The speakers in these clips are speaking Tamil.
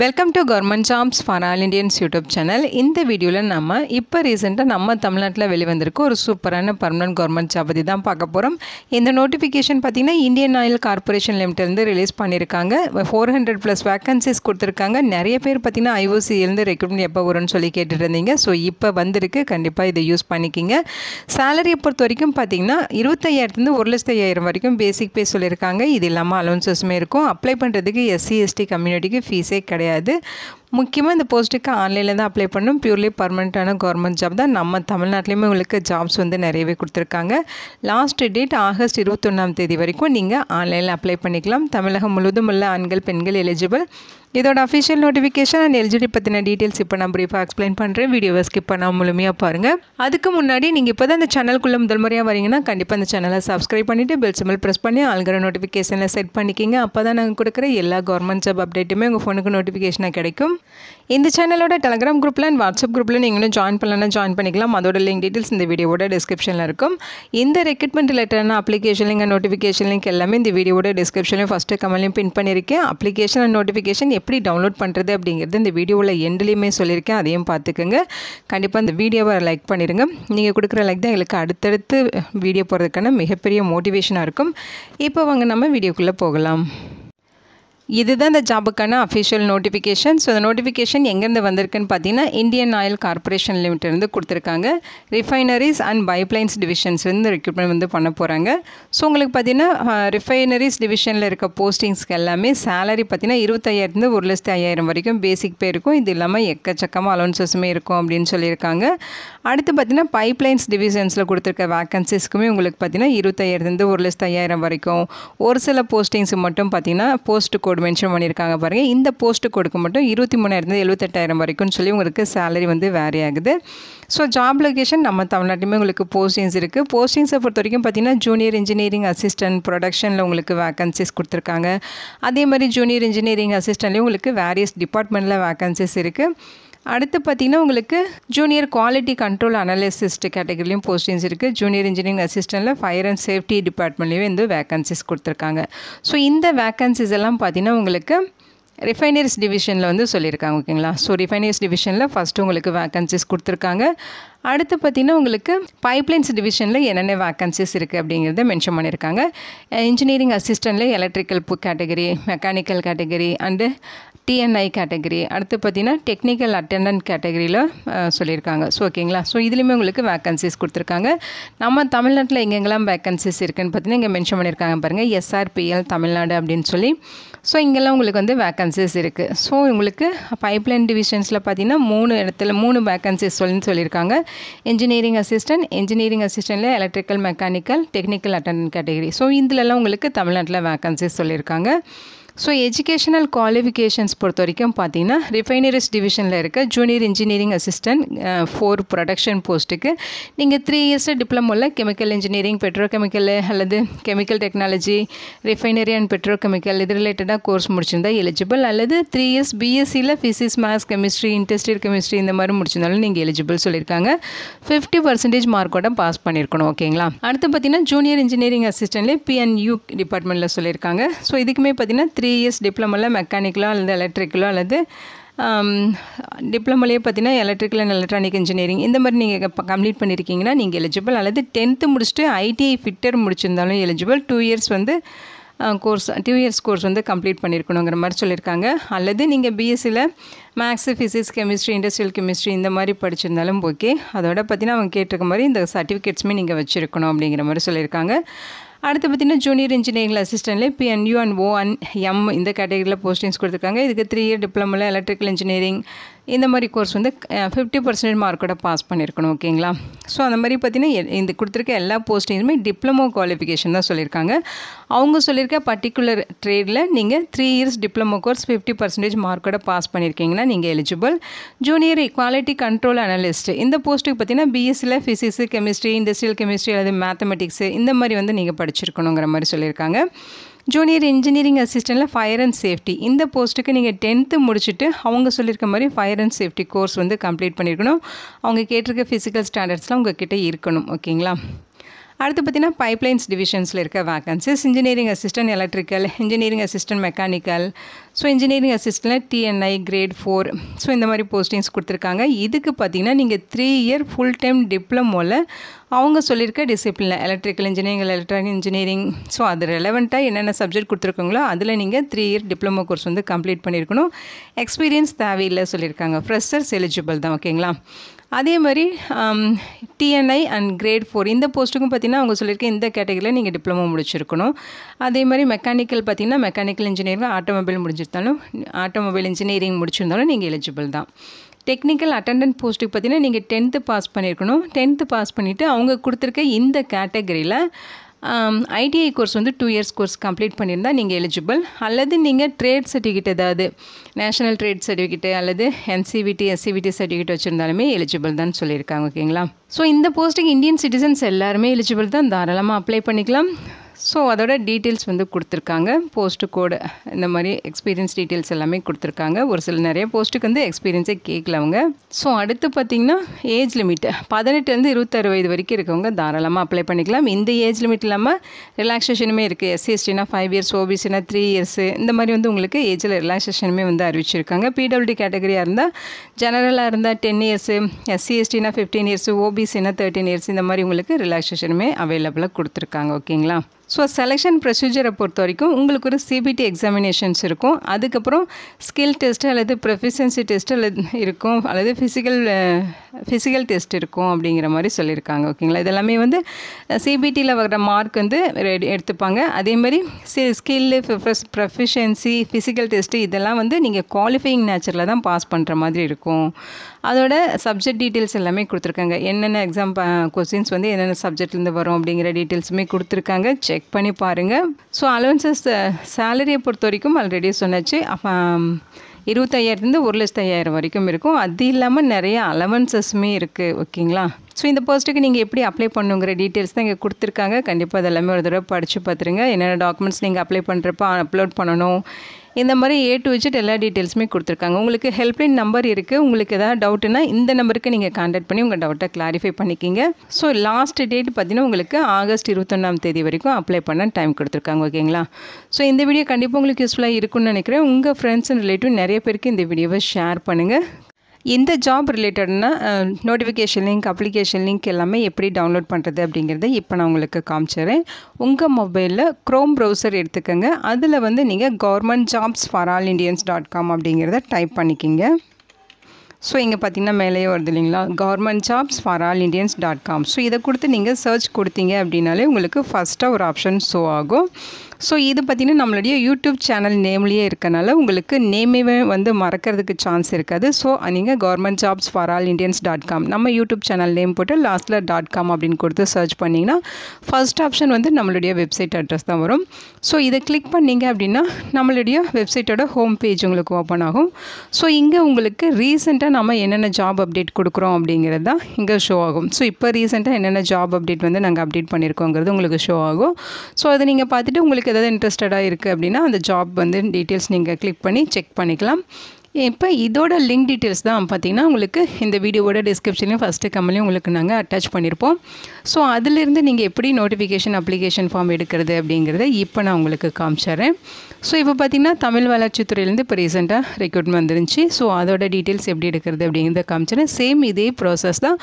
welcome to government jobs for all Indians YouTube channel இந்த வீடியோவில் நம்ம இப்போ ரீசெண்டாக நம்ம தமிழ்நாட்டில் வெளிவந்திருக்க ஒரு சூப்பரான பர்மனன்ட் கவர்மெண்ட் ஜாப் பற்றி தான் பார்க்க போகிறோம் இந்த நோட்டிஃபிகேஷன் பார்த்திங்கன்னா இந்தியன் ஆயில் கார்பரேஷன் லிமிட்டிலேருந்து ரிலீஸ் பண்ணியிருக்காங்க ஃபோர் ஹண்ட்ரட் ப்ளஸ் வேக்கன்சிஸ் கொடுத்துருக்காங்க நிறைய பேர் பார்த்திங்கன்னா ஐஓசியிலேருந்து ரெக்ரூட்மெண்ட் எப்போ வரும்னு சொல்லி கேட்டுருந்தீங்க ஸோ இப்போ வந்திருக்கு கண்டிப்பாக இதை யூஸ் பண்ணிக்கிங்க சேலரியை பொறுத்த வரைக்கும் பார்த்திங்கன்னா இருபத்தையாயிரத்துலேருந்து ஒரு லட்சத்து ஐயாயிரம் வரைக்கும் பேசிக் பே சொல்லியிருக்காங்க இது இல்லாமல் அலோன்சஸுமே இருக்கும் அப்ளை பண்ணுறதுக்கு எஸ்சி எஸ்டி கம்யூனிட்டிக்கு ஃபீஸே கிடையாது கிடையாது முக்கியமாக இந்த போஸ்ட்டுக்கு ஆன்லைனில் தான் அப்ளை பண்ணணும் ப்யூர்லி பர்மனெண்ட்டான கவர்மெண்ட் ஜாப் தான் நம்ம தமிழ்நாட்டிலையுமே உங்களுக்கு ஜாப்ஸ் வந்து நிறையவே கொடுத்துருக்காங்க லாஸ்ட் டேட் ஆகஸ்ட் இருபத்தொன்னாம் தேதி வரைக்கும் நீங்கள் ஆன்லைனில் அப்ளை பண்ணிக்கலாம் தமிழகம் முழுவதும் உள்ள ஆண்கள் பெண்கள் எலிஜிபிள் இதோட அஃபிஷியல் நோட்டிஃபிகேஷன் அண்ட் எல்ஜிடி பற்றின டீட்டெயில்ஸ் இப்போ நான் ப்ரீஃபாக எக்ஸ்பிளைன் பண்ணுறேன் வீடியோவை ஸ்கிப் பண்ணால் முழுமையாக பாருங்கள் அதுக்கு முன்னாடி நீங்கள் இப்போ தான் இந்த சேனலுக்குள்ளே முதல் முறையாக வரீங்கன்னா கண்டிப்பாக அந்த சேனலை சப்ஸ்கிரைப் பண்ணிவிட்டு பெல் சிம்பிள் ப்ரெஸ் பண்ணி ஆளுங்கிற நோட்டிஃபிகேஷனில் செட் பண்ணிக்கிங்க அப்போ தான் நாங்கள் கொடுக்குற எல்லா கவர்மெண்ட் ஜாப் அப்டேட்டுமே உங்கள் ஃபோனுக்கு நோட்டிஃபிகேஷனாக கிடைக்கும் இந்த சேனலோட டெலகிராம் குரூப்பில் அண்ட் வாட்ஸ்அப் குரூப்பில் நீங்களும் ஜாயின் பண்ணலாம் ஜாயின் பண்ணிக்கலாம் அதோட லிங்க் டீட்டெயில்ஸ் இந்த வீடியோவோட டிஸ்கிரிப்ஷனில் இருக்கும் இந்த ரெக்ரூட்மெண்ட் ரிலேட்டடான அப்ளிகேஷன் லிங்க் நோட்டிஃபிகேஷன் லிங்க் எல்லாமே இந்த வீடியோட டிஸ்கிரிப்ஷன்லையும் ஃபஸ்ட்டு கமெண்ட்லையும் பின் பண்ணியிருக்கேன் அப்ளிகேஷன் அண்ட் நோட்டிஃபிகேஷன் எப்படி டவுன்லோட் பண்ணுறது அப்படிங்கிறது இந்த வீடியோவில் எண்ட்லேயுமே சொல்லியிருக்கேன் அதையும் பார்த்துக்கோங்க கண்டிப்பாக இந்த வீடியோவை லைக் பண்ணிடுங்க நீங்கள் கொடுக்குற லைக் தான் எங்களுக்கு அடுத்தடுத்து வீடியோ போகிறதுக்கான மிகப்பெரிய மோட்டிவேஷனாக இருக்கும் இப்போ வாங்க நம்ம வீடியோக்குள்ளே போகலாம் இதுதான் இந்த ஜாபுக்கான அஃபிஷியல் நோட்டிஃபிகேஷன் ஸோ இந்த நோட்டிஃபிகேஷன் எங்கேருந்து வந்திருக்குன்னு பார்த்தீங்கன்னா இந்தியன் ஆயில் கார்பரேஷன் லிமிட்டிலேருந்து கொடுத்துருக்காங்க ரிஃபைனரிஸ் அண்ட் பைப்லைன்ஸ் டிவிஷன்ஸ்லேருந்து ரெக்யூட்மெண்ட் வந்து பண்ண போகிறாங்க ஸோ உங்களுக்கு பார்த்தீங்கன்னா ரிஃபைனரிஸ் டிவிஷனில் இருக்க போஸ்டிங்ஸ்க்கு எல்லாமே சேலரி பார்த்தீங்கன்னா இருபத்தாயிரத்துலேருந்து ஒரு லட்சத்து ஐயாயிரம் வரைக்கும் பேசிக் பே இருக்கும் இது இல்லாமல் எக்கச்சக்கமாக அலோன்சஸுமே இருக்கும் அப்படின்னு சொல்லியிருக்காங்க அடுத்து பார்த்தீங்கன்னா பைப்லைன்ஸ் டிவிஷன்ஸில் கொடுத்துருக்க வேக்கன்சிஸ்க்குமே உங்களுக்கு பார்த்தீங்கன்னா இருபத்தாயிரத்துலேருந்து ஒரு லட்சத்து ஐயாயிரம் வரைக்கும் ஒரு சில போஸ்டிங்ஸ் மட்டும் பார்த்தீங்கன்னா போஸ்ட் கோட் கோட் மென்ஷன் பண்ணியிருக்காங்க பாருங்கள் இந்த போஸ்ட்டு கொடுக்க மட்டும் இருபத்தி மூணாயிரத்து எழுபத்தெட்டாயிரம் வரைக்கும் சொல்லி உங்களுக்கு சேலரி வந்து வேறே ஆகுது ஸோ ஜாப் லொக்கேஷன் நம்ம தமிழ்நாட்டுமே உங்களுக்கு போஸ்டிங்ஸ் இருக்குது போஸ்டிங்ஸை பொறுத்த வரைக்கும் பார்த்தீங்கன்னா ஜூனியர் இன்ஜினியரிங் அசிஸ்டன்ட் ப்ரொடக்ஷனில் உங்களுக்கு வேக்கன்சிஸ் கொடுத்துருக்காங்க அதே மாதிரி ஜூனியர் இன்ஜினியரிங் அசிஸ்டன்ட்லேயும் உங்களுக்கு வேரியஸ் டிபார்ட்மெண்ட்டில் வேக்கன்சிஸ் இருக்குது அடுத்து பார்த்திங்கன்னா உங்களுக்கு ஜூனியர் குவாலிட்டி கண்ட்ரோல் அனாலிசிஸ்ட் கேட்டகரிலையும் போஸ்டிங்ஸ் இருக்குது ஜூனியர் இன்ஜினியரிங் அசிஸ்டண்டில் ஃபயர் அண்ட் சேஃப்டி டிபார்ட்மெண்ட்லேயும் வந்து வேக்கன்சிஸ் கொடுத்துருக்காங்க ஸோ இந்த வேக்கன்சிஸ் எல்லாம் பார்த்திங்கன்னா உங்களுக்கு ரிஃபைனரிஸ் டிவிஷனில் வந்து சொல்லியிருக்காங்க ஓகேங்களா ஸோ ரிஃபைனரிஸ் டிவிஷனில் ஃபஸ்ட்டு உங்களுக்கு வேக்கன்சிஸ் கொடுத்துருக்காங்க அடுத்து பார்த்திங்கன்னா உங்களுக்கு பைப்லைன்ஸ் டிவிஷனில் என்னென்ன வேக்கன்சிஸ் இருக்குது அப்படிங்கிறத மென்ஷன் பண்ணியிருக்காங்க இன்ஜினியரிங் அசிஸ்டண்ட்டில் electrical category mechanical category and TNI category அடுத்து பார்த்தீங்கன்னா டெக்னிக்கல் அட்டண்டன்ட் கேட்டகரியில் சொல்லியிருக்காங்க ஸோ ஓகேங்களா ஸோ இதுலேயுமே உங்களுக்கு வேக்கன்சிஸ் கொடுத்துருக்காங்க நம்ம தமிழ்நாட்டில் எங்கெங்கெல்லாம் வேக்கன்சிஸ் இருக்குதுன்னு பார்த்தீங்கன்னா இங்கே மென்ஷன் பண்ணியிருக்காங்க பாருங்கள் எஸ்ஆர்பிஎல் தமிழ்நாடு அப்படின்னு சொல்லி ஸோ இங்கெல்லாம் உங்களுக்கு வந்து வேக்கன்சிஸ் இருக்குது ஸோ உங்களுக்கு பைப்லைன் டிவிஷன்ஸில் பார்த்தீங்கன்னா மூணு இடத்துல மூணு வேக்கன்சிஸ் சொல்லி சொல்லியிருக்காங்க இன்ஜினியரிங் அசிஸ்டன்ட் இன்ஜினியரிங் அசிஸ்டண்ட்டில் electrical mechanical technical attendant category so இதுலலாம் உங்களுக்கு தமிழ்நாட்டில் வேக்கன்சிஸ் சொல்லியிருக்காங்க ஸோ எஜுகேஷனல் குவாலிஃபிகேஷன்ஸ் பொறுத்த வரைக்கும் பார்த்தீங்கன்னா ரிஃபைனரிஸ் டிவிஷனில் இருக்க junior engineering assistant for production போஸ்ட்டுக்கு நீங்கள் த்ரீ இயர்ஸில் டிப்ளமோவில் கெமிக்கல் இன்ஜினியரிங் பெட்ரோ கெமிக்கல் அல்லது chemical technology refinery and petrochemical இது ரிலேட்டடாக கோர்ஸ் முடிச்சிருந்தா எலிஜிபிள் அல்லது த்ரீ இயர்ஸ் பிஎஸ்சியில் physics maths chemistry industrial chemistry இந்த மாதிரி முடிச்சிருந்தாலும் நீங்கள் எலிஜிபிள் சொல்லியிருக்காங்க ஃபிஃப்டி பர்சன்டேஜ் மார்க்கோட பாஸ் பண்ணியிருக்கணும் ஓகேங்களா அடுத்து பார்த்தீங்கன்னா ஜூனியர் இன்ஜினியரிங் அசிஸ்டன்ட்லேயே பிஎன்யூ டிபார்ட்மெண்ட்டில் சொல்லியிருக்காங்க ஸோ இதுக்குமே பார்த்தீங்கன்னா த்ரீ பிஇஎஸ் டிப்ளமோவில் மெக்கானிக்கலோ அல்லது எலக்ட்ரிக்கலோ அல்லது டிப்ளமோலேயே பார்த்தீங்கன்னா எலக்ட்ரிக்கல் அண்ட் எலக்ட்ரானிக் இன்ஜினியரிங் இந்த மாதிரி நீங்கள் கம்ப்ளீட் பண்ணியிருக்கீங்கன்னா நீங்கள் எலிஜிபிள் அல்லது டென்த்து முடிச்சுட்டு ஐடிஐ ஃபிட்டர் முடிச்சிருந்தாலும் எலிஜிபிள் டூ இயர்ஸ் வந்து கோர்ஸ் டூ இயர்ஸ் கோர்ஸ் வந்து கம்ப்ளீட் பண்ணியிருக்கணுங்கிற மாதிரி சொல்லியிருக்காங்க அல்லது நீங்கள் பிஎஸ்சியில் maths physics chemistry industrial chemistry இந்த மாதிரி படிச்சிருந்தாலும் ஓகே அதோட பார்த்தீங்கன்னா அவங்க கேட்டிருக்க மாதிரி இந்த சர்டிஃபிகேட்ஸுமே நீங்கள் வச்சுருக்கணும் அப்படிங்கிற மாதிரி சொல்லியிருக்காங்க அடுத்து பார்த்திங்கன்னா ஜூனியர் இன்ஜினியரிங் அசிஸ்டன்ட்லேயே PNU and O and M இந்த கேட்டகரியில் போஸ்டிங்ஸ் கொடுத்துருக்காங்க இதுக்கு த்ரீ இயர் டிப்ளமோவில் எலக்ட்ரிக்கல் இன்ஜினியரிங் இந்த மாதிரி கோர்ஸ் வந்து ஃபிஃப்டி பர்சன்டேஜ் மார்க்கோட பாஸ் பண்ணியிருக்கணும் ஓகேங்களா ஸோ அந்த மாதிரி பார்த்தீங்கன்னா இந்த கொடுத்துருக்க எல்லா போஸ்டிங்ஸுமே டிப்ளமோ குவாலிஃபிகேஷன் தான் சொல்லியிருக்காங்க அவங்க சொல்லியிருக்க பர்டிகுலர் ட்ரேடில் நீங்கள் three years diploma course fifty percentage மார்க்கோட பாஸ் பண்ணியிருக்கீங்கன்னா நீங்கள் eligible junior quality control analyst இந்த போஸ்ட்டுக்கு பார்த்தீங்கன்னா பிஎஸ்சியில் ஃபிசிக்ஸு கெமிஸ்ட்ரி இண்டஸ்ட்ரியல் கெமிஸ்ட்ரி அல்லது மேத்தமெட்டிக்ஸு இந்த மாதிரி வந்து நீங்கள் படிச்சிருக்கணுங்கிற மாதிரி சொல்லியிருக்காங்க ஜூனியர் இன்ஜினியரிங் அசிஸ்டண்ட்டில் ஃபயர் அண்ட் சேஃப்டி இந்த போஸ்ட்டுக்கு நீங்கள் டென்த்து முடிச்சுட்டு அவங்க சொல்லியிருக்க மாதிரி ஃபயர் அண்ட் சேஃப்டி கோர்ஸ் வந்து கம்ப்ளீட் பண்ணியிருக்கணும் அவங்க கேட்டிருக்க ஃபிசிக்கல் ஸ்டாண்டர்ட்ஸ்லாம் உங்கள் கிட்டே இருக்கணும் ஓகேங்களா அடுத்து பார்த்திங்கன்னா பைப்லைன்ஸ் டிவிஷன்ஸில் இருக்க vacancies engineering assistant electrical engineering assistant mechanical so engineering அசிஸ்டன்ட்டில் டிஎன்ஐ கிரேட் ஃபோர் ஸோ இந்த மாதிரி போஸ்டிங்ஸ் கொடுத்துருக்காங்க இதுக்கு பார்த்திங்கன்னா நீங்கள் த்ரீ இயர் ஃபுல் டைம் டிப்ளமோவில் அவங்க சொல்லியிருக்க டிசிப்ளினில் electrical engineering electronic engineering so அது ரெலவெண்ட்டாக என்னென்ன சப்ஜெக்ட் கொடுத்துருக்காங்களோ அதில் நீங்கள் த்ரீ இயர் டிப்ளமோ கோர்ஸ் வந்து கம்ப்ளீட் பண்ணியிருக்கணும் எக்ஸ்பீரியன்ஸ் தேவையில்லை சொல்லியிருக்காங்க ஃப்ரெஷர்ஸ் எலிஜிபிள் தான் ஓகேங்களா அதே மாதிரி டிஎன்ஐ அண்ட் கிரேட் ஃபோர் இந்த போஸ்ட்டுக்கும் பார்த்திங்கன்னா அவங்க சொல்லியிருக்க இந்த கேட்டகரியில் நீங்கள் டிப்ளமோ முடிச்சிருக்கணும் அதே மாதிரி மெக்கானிக்கல் பார்த்திங்கன்னா மெக்கானிக்கல் இன்ஜினியரிங் ஆட்டோமொபைல் முடிஞ்சிருந்தாலும் ஆட்டோமொபைல் இன்ஜினியரிங் முடிச்சிருந்தாலும் நீங்கள் எலிஜிபிள் தான் டெக்னிக்கல் அட்டண்டன்ட் போஸ்ட்டுக்கு பார்த்தீங்கன்னா நீங்கள் டென்த்து பாஸ் பண்ணியிருக்கணும் டென்த்து பாஸ் பண்ணிவிட்டு அவங்க கொடுத்துருக்க இந்த கேட்டகரியில் ஐடிஐ um, கோர்ஸ் வந்து டூ இயர்ஸ் கோர்ஸ் கம்ப்ளீட் பண்ணியிருந்தால் நீங்கள் எலிஜிபிள் அல்லது நீங்கள் ட்ரேட் சர்டிஃபிகேட் ஏதாவது நேஷனல் ட்ரேட் சர்டிஃபிகேட்டு அல்லது என்சிவிடி எஸ்சிவிடி சர்டிஃபிகேட் வச்சுருந்தாலுமே எலிஜிபிள் தான் சொல்லியிருக்காங்க ஓகேங்களா ஸோ இந்த போஸ்ட்டுக்கு இந்தியன் சிட்டிசன்ஸ் எல்லாருமே எலிஜிபிள் தான் தாராளமாக அப்ளை பண்ணிக்கலாம் ஸோ அதோட டீட்டெயில்ஸ் வந்து கொடுத்துருக்காங்க போஸ்ட்டு கோடு இந்த மாதிரி எக்ஸ்பீரியன்ஸ் டீட்டெயில்ஸ் எல்லாமே கொடுத்துருக்காங்க ஒரு சில நிறைய போஸ்ட்டுக்கு வந்து எக்ஸ்பீரியன்ஸே கேட்கல அவங்க ஸோ அடுத்து பார்த்திங்கன்னா ஏஜ் லிமிட்டு பதினெட்டுலேருந்து இருபத்தாறு வயது வரைக்கும் இருக்கவங்க தாராளமாக அப்ளை பண்ணிக்கலாம் இந்த ஏஜ் லிமிட் இல்லாமல் ரிலாக்ஸேஷனுமே இருக்குது எஸ்சிஎஸ்டினா ஃபைவ் இயர்ஸ் ஓபிசினா த்ரீ இயர்ஸு இந்த மாதிரி வந்து உங்களுக்கு ஏஜில் ரிலாக்ஸேஷனுமே வந்து அறிவிச்சிருக்காங்க பிடபிள்யூடி கேட்டகரியாக இருந்தால் ஜெனரலாக இருந்தால் டென் இயர்ஸு எஸ்சிஎஸ்டினா ஃபிஃப்டீன் இயர்ஸு ஓபிசினா தேர்ட்டின் இயர்ஸ் இந்த மாதிரி உங்களுக்கு ரிலாக்ஸேஷனுமே அவைலபிளாக கொடுத்துருக்காங்க ஓகேங்களா ஸோ செலெக்ஷன் ப்ரொசீஜரை பொறுத்த வரைக்கும் உங்களுக்கு ஒரு சிபிடி எக்ஸாமினேஷன்ஸ் இருக்கும் அதுக்கப்புறம் ஸ்கில் டெஸ்ட்டு அல்லது ப்ரொஃபிஷியன்சி டெஸ்ட் அல்லது இருக்கும் அல்லது ஃபிசிக்கல் ஃபிசிக்கல் டெஸ்ட் இருக்கும் அப்படிங்கிற மாதிரி சொல்லியிருக்காங்க ஓகேங்களா இதெல்லாமே வந்து சிபிடியில் வர்ற மார்க் வந்து ரெடி எடுத்துப்பாங்க அதேமாதிரி C skill proficiency physical test இதெல்லாம் வந்து நீங்கள் குவாலிஃபையிங் நேச்சரில் தான் பாஸ் பண்ணுற மாதிரி இருக்கும் அதோட சப்ஜெக்ட் டீட்டெயில்ஸ் எல்லாமே கொடுத்துருக்காங்க என்னென்ன எக்ஸாம் கொஸ்டின்ஸ் வந்து என்னென்ன சப்ஜெக்ட்லேருந்து வரும் அப்படிங்கிற டீட்டெயில்ஸுமே கொடுத்துருக்காங்க செக் பண்ணி பாருங்கள் ஸோ அலவன்சஸ் சேலரியை பொறுத்த வரைக்கும் ஆல்ரெடி சொன்னாச்சு இருபத்தையாயிரத்துலேருந்து ஒரு லட்சத்தையாயிரம் வரைக்கும் இருக்கும் அது இல்லாமல் நிறைய அலவன்சஸுமே இருக்குது ஓகேங்களா ஸோ இந்த போஸ்ட்டுக்கு நீங்கள் எப்படி அப்ளை பண்ணுங்கிற டீட்டெயில்ஸ் தான் இங்கே கொடுத்துருக்காங்க கண்டிப்பாக அதெல்லாமே ஒரு தடவை படித்து பார்த்துருங்க என்னென்ன டாக்குமெண்ட்ஸ் நீங்கள் அப்ளை பண்ணுறப்ப அப்லோட் பண்ணணும் இந்த மாதிரி ஏ டு விஜிட் எல்லா டீட்டெயில்ஸுமே கொடுத்துருக்காங்க உங்களுக்கு ஹெல்ப்லைன் நம்பர் இருக்குது உங்களுக்கு ஏதாவது டவுட்டுன்னா இந்த நம்பருக்கு நீங்கள் காண்டாக்ட் பண்ணி உங்கள் டவுட்டை கிளாரிஃபை பண்ணிக்கிங்க ஸோ லாஸ்ட் டேட் பார்த்திங்கன்னா உங்களுக்கு ஆகஸ்ட் இருபத்தொன்னாம் தேதி வரைக்கும் அப்ளை பண்ண டைம் கொடுத்துருக்காங்க ஓகேங்களா ஸோ இந்த வீடியோ கண்டிப்பாக உங்களுக்கு யூஸ்ஃபுல்லாக இருக்குன்னு நினைக்கிறேன் உங்கள் ஃப்ரெண்ட்ஸ் அண்ட் ரிலேட்டிவ் நிறைய பேருக்கு இந்த வீடியோவை ஷேர் பண்ணுங்கள் இந்த ஜாப் ரிலேட்டட்னா நோட்டிஃபிகேஷன் லிங்க் அப்ளிகேஷன் லிங்க் எல்லாமே எப்படி டவுன்லோட் பண்ணுறது அப்படிங்கிறத இப்போ நான் உங்களுக்கு காமிச்சிடுறேன் உங்கள் மொபைலில் க்ரோம் ப்ரௌசர் எடுத்துக்கோங்க அதில் வந்து நீங்கள் government jobs for all Indians dot com அப்படிங்கிறத டைப் பண்ணிக்கிங்க ஸோ இங்கே பார்த்தீங்கன்னா மேலேயே வருது இல்லைங்களா government jobs for all Indians dot com so இதை கொடுத்து நீங்கள் சர்ச் கொடுத்தீங்க அப்படின்னாலே உங்களுக்கு ஃபஸ்ட்டாக ஒரு ஆப்ஷன் ஷோ ஆகும் ஸோ இது பார்த்திங்கன்னா நம்மளுடைய யூடியூப் சேனல் நேம்லேயே இருக்கனால உங்களுக்கு நேமே வந்து மறக்கிறதுக்கு சான்ஸ் இருக்காது ஸோ நீங்கள் government jobs for all Indians dot com நம்ம யூடியூப் சேனல் நேம் போட்டு லாஸ்ட்டில் டாட் காம் அப்படின்னு கொடுத்து சர்ச் பண்ணிங்கன்னா ஃபஸ்ட் ஆப்ஷன் வந்து நம்மளுடைய வெப்சைட் அட்ரஸ் தான் வரும் ஸோ இதை கிளிக் பண்ணிங்க அப்படின்னா நம்மளுடைய வெப்சைட்டோட ஹோம் பேஜ் உங்களுக்கு ஓப்பன் ஆகும் ஸோ இங்கே உங்களுக்கு ரீசெண்டாக நம்ம என்னென்ன ஜாப் அப்டேட் கொடுக்குறோம் அப்படிங்கிறது தான் இங்கே ஷோ ஆகும் ஸோ இப்போ ரீசெண்டாக என்னென்ன ஜாப் அப்டேட் வந்து நாங்கள் அப்டேட் பண்ணியிருக்கோங்கிறது உங்களுக்கு ஷோ ஆகும் ஸோ அதை நீங்கள் பார்த்துட்டு உங்களுக்கு உங்களுக்கு எதாவது இன்ட்ரெஸ்டடாக இருக்குது அப்படின்னா அந்த ஜாப் வந்து டீட்டெயில்ஸ் நீங்கள் கிளிக் பண்ணி செக் பண்ணிக்கலாம் இப்போ இதோட லிங்க் டீட்டெயில்ஸ் தான் பார்த்தீங்கன்னா உங்களுக்கு இந்த வீடியோவோட டிஸ்கிரிப்ஷன்லையும் ஃபஸ்ட்டு கம்மலையும் உங்களுக்கு நாங்கள் அட்டாச் பண்ணியிருப்போம் ஸோ அதிலிருந்து நீங்கள் எப்படி நோட்டிஃபிகேஷன் அப்ளிகேஷன் ஃபார்ம் எடுக்கிறது அப்படிங்கிறத இப்போ நான் உங்களுக்கு காமிச்சிடுறேன் ஸோ இப்போ பார்த்தீங்கன்னா தமிழ் வளர்ச்சித்துறையிலேருந்து இப்போ ரீசெண்டாக ரெக்ரூட்மெண்ட் வந்துருந்துச்சு ஸோ அதோட டீட்டெயில்ஸ் எப்படி எடுக்கிறது அப்படிங்கிறத காமிச்சிடுறேன் சேம் இதே ப்ராசஸ் தான்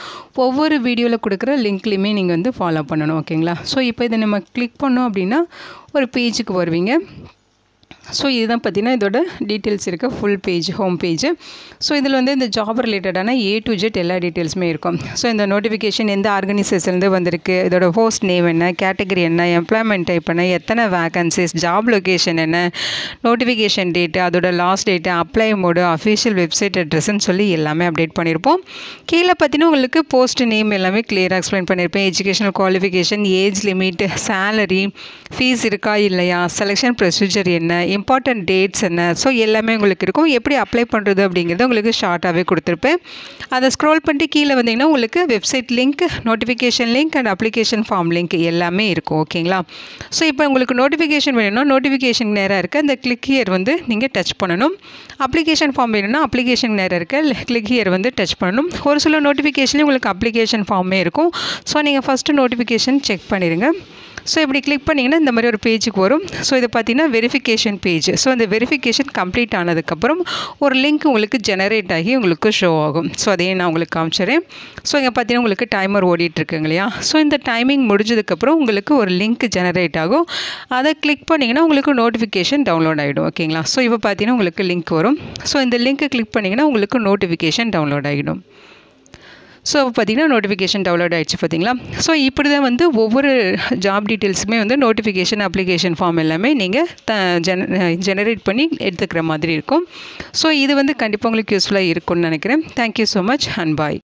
ஒவ்வொரு வீடியோவில் கொடுக்குற லிங்க்லேயுமே நீங்கள் வந்து ஃபாலோ பண்ணணும் ஓகேங்களா ஸோ இப்போ இதை நம்ம கிளிக் பண்ணோம் அப்படின்னா ஒரு பேஜுக்கு வருவீங்க ஸோ இதுதான் பார்த்தீங்கன்னா இதோட டீட்டெயில்ஸ் இருக்க full page home page so இதில் வந்து இந்த ஜாப் ரிலேட்டடான ஏ டு ஜெட் எல்லா டீட்டெயில்ஸுமே இருக்கும் ஸோ இந்த நோட்டிஃபிகேஷன் எந்த ஆர்கனைசேஷன்லேருந்து வந்திருக்கு இதோட ஹோஸ்ட் நேம் என்ன கேட்டகரி என்ன எம்ப்ளாய்மெண்ட் டைப் என்ன எத்தனை வேகன்சிஸ் ஜாப் லொக்கேஷன் என்ன நோட்டிஃபிகேஷன் டேட்டு அதோட last date apply mode official website அட்ரஸ்ன்னு சொல்லி எல்லாமே அப்டேட் பண்ணியிருப்போம் கீழே பார்த்தீங்கன்னா உங்களுக்கு போஸ்ட் நேம் எல்லாமே கிளியராக எக்ஸ்பிளைன் பண்ணியிருப்பேன் educational qualification age limit salary fees இருக்கா இல்லையா செலெக்ஷன் ப்ரொசீஜர் என்ன இம்பார்ட்டன்ட் டேட்ஸ் என்ன ஸோ எல்லாமே உங்களுக்கு இருக்கும் எப்படி அப்ளை பண்ணுறது அப்படிங்கிறது உங்களுக்கு ஷார்ட்டாகவே கொடுத்துருப்பேன் அதை ஸ்க்ரோல் பண்ணிட்டு கீழே வந்தீங்கன்னா உங்களுக்கு website link notification link and application form link எல்லாமே இருக்கும் ஓகேங்களா ஸோ இப்போ உங்களுக்கு நோட்டிஃபிகேஷன் வேணும்னா நோட்டிஃபிகேஷன் நேராக இருக்குது அந்த கிளிக் ஹியர் வந்து நீங்கள் டச் பண்ணணும் அப்ளிகேஷன் ஃபார்ம் வேணும்னா அப்ளிகேஷன் நேராக இருக்க கிளிக் ஹியர் வந்து டச் பண்ணணும் ஒரு சில நோட்டிஃபிகேஷன்லேயும் உங்களுக்கு அப்ளிகேஷன் ஃபார்மே இருக்கும் ஸோ நீங்கள் ஃபஸ்ட்டு நோட்டிஃபிகேஷன் செக் பண்ணிடுங்க ஸோ இப்படி கிளிக் பண்ணிங்கன்னா இந்த மாதிரி ஒரு பேஜுக்கு வரும் ஸோ இதை பார்த்தீங்கன்னா வெரிஃபிகேஷன் பேஜ் ஸோ அந்த வெரிஃபிகேஷன் கம்ப்ளீட் ஆனதுக்கப்புறம் ஒரு லிங்க் உங்களுக்கு ஜெனரேட் ஆகி உங்களுக்கு ஷோ ஆகும் ஸோ அதையும் நான் உங்களுக்கு காமிச்சிடுறேன் ஸோ இங்கே பார்த்தீங்கன்னா உங்களுக்கு டைமர் ஓடிட்டுருக்குங்க இல்லையா ஸோ இந்த டைமிங் முடிஞ்சதுக்கப்புறம் உங்களுக்கு ஒரு லிங்க் ஜெனரேட் ஆகும் அதை கிளிக் பண்ணிங்கன்னா உங்களுக்கு நோட்டிஃபிகேஷன் டவுன்லோட் ஆகிடும் ஓகேங்களா ஸோ இப்போ பார்த்தீங்கன்னா உங்களுக்கு லிங்க் வரும் ஸோ இந்த லிங்க்கை கிளிக் பண்ணிங்கன்னா உங்களுக்கு நோட்டிஃபிகேஷன் டவுன்லோட் ஆகிடும் ஸோ பார்த்திங்கன்னா நோட்டிஃபிகேஷன் டவுன்லோட் ஆகிடுச்சு பார்த்திங்களா ஸோ இப்படி தான் வந்து ஒவ்வொரு ஜாப் டீட்டெயில்ஸுமே வந்து நோட்டிஃபிகேஷன் அப்ளிகேஷன் ஃபார்ம் எல்லாமே நீங்கள் த ஜென ஜெனரேட் பண்ணி எடுத்துக்கிற மாதிரி இருக்கும் ஸோ இது வந்து கண்டிப்பாக உங்களுக்கு யூஸ்ஃபுல்லாக இருக்கும்னு நினைக்கிறேன் thank you so much and bye